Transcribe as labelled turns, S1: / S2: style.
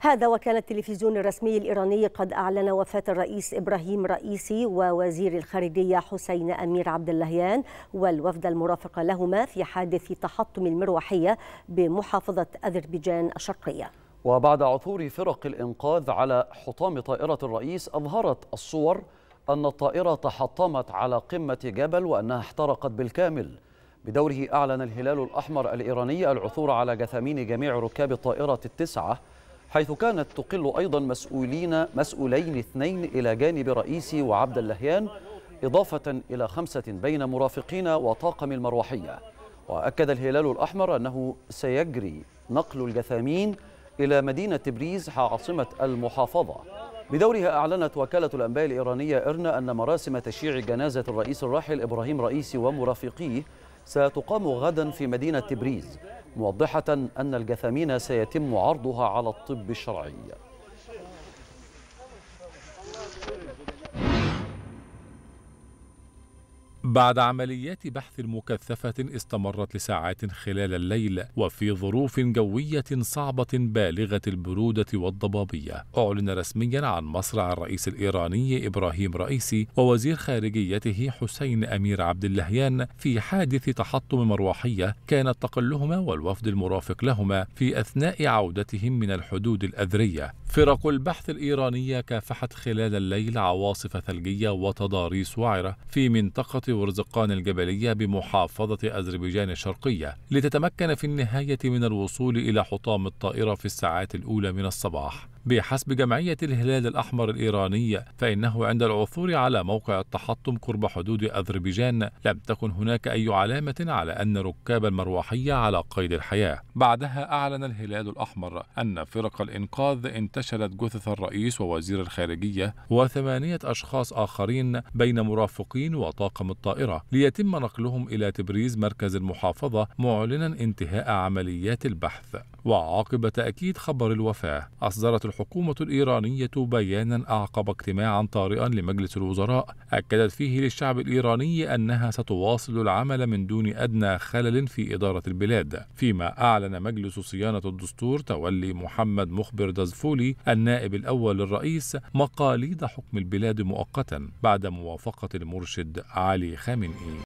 S1: هذا وكان التلفزيون الرسمي الإيراني قد أعلن وفاة الرئيس إبراهيم رئيسي ووزير الخارجية حسين أمير عبد اللهيان والوفد المرافق لهما في حادث تحطم المروحية بمحافظة أذربيجان الشرقية وبعد عثور فرق الإنقاذ على حطام طائرة الرئيس أظهرت الصور أن الطائرة تحطمت على قمة جبل وأنها احترقت بالكامل بدوره أعلن الهلال الأحمر الإيراني العثور على جثامين جميع ركاب الطائرة التسعة حيث كانت تقل أيضا مسؤولين مسؤولين اثنين إلى جانب رئيسي وعبد اللهيان إضافة إلى خمسة بين مرافقين وطاقم المروحية وأكد الهلال الأحمر أنه سيجري نقل الجثامين إلى مدينة تبريز عاصمة المحافظة بدورها أعلنت وكالة الأنباء الإيرانية إرنا أن مراسم تشييع جنازة الرئيس الراحل إبراهيم رئيسي ومرافقيه ستقام غدا في مدينة تبريز موضحة أن الجثامين سيتم عرضها على الطب
S2: الشرعي بعد عمليات بحث مكثفة استمرت لساعات خلال الليل وفي ظروف جوية صعبة بالغة البرودة والضبابية أعلن رسميا عن مصرع الرئيس الإيراني إبراهيم رئيسي ووزير خارجيته حسين أمير عبد اللهيان في حادث تحطم مروحية كانت تقلهما والوفد المرافق لهما في أثناء عودتهم من الحدود الأذرية فرق البحث الإيرانية كافحت خلال الليل عواصف ثلجية وتضاريس وعرة في منطقة ورزقان الجبلية بمحافظة أذربيجان الشرقية لتتمكن في النهاية من الوصول إلى حطام الطائرة في الساعات الأولى من الصباح بحسب جمعية الهلال الأحمر الإيرانية فإنه عند العثور على موقع التحطم قرب حدود أذربيجان لم تكن هناك أي علامة على أن ركاب المروحية على قيد الحياة بعدها أعلن الهلال الأحمر أن فرق الإنقاذ انتشلت جثث الرئيس ووزير الخارجية وثمانية أشخاص آخرين بين مرافقين وطاقم الطائرة ليتم نقلهم إلى تبريز مركز المحافظة معلنا انتهاء عمليات البحث وعقب تأكيد خبر الوفاة أصدرت الحكومة الإيرانية بيانا أعقب اجتماعا طارئا لمجلس الوزراء أكدت فيه للشعب الإيراني أنها ستواصل العمل من دون أدنى خلل في إدارة البلاد فيما أعلن مجلس صيانة الدستور تولي محمد مخبر دزفولي النائب الأول للرئيس مقاليد حكم البلاد مؤقتا بعد موافقة المرشد علي خامنئي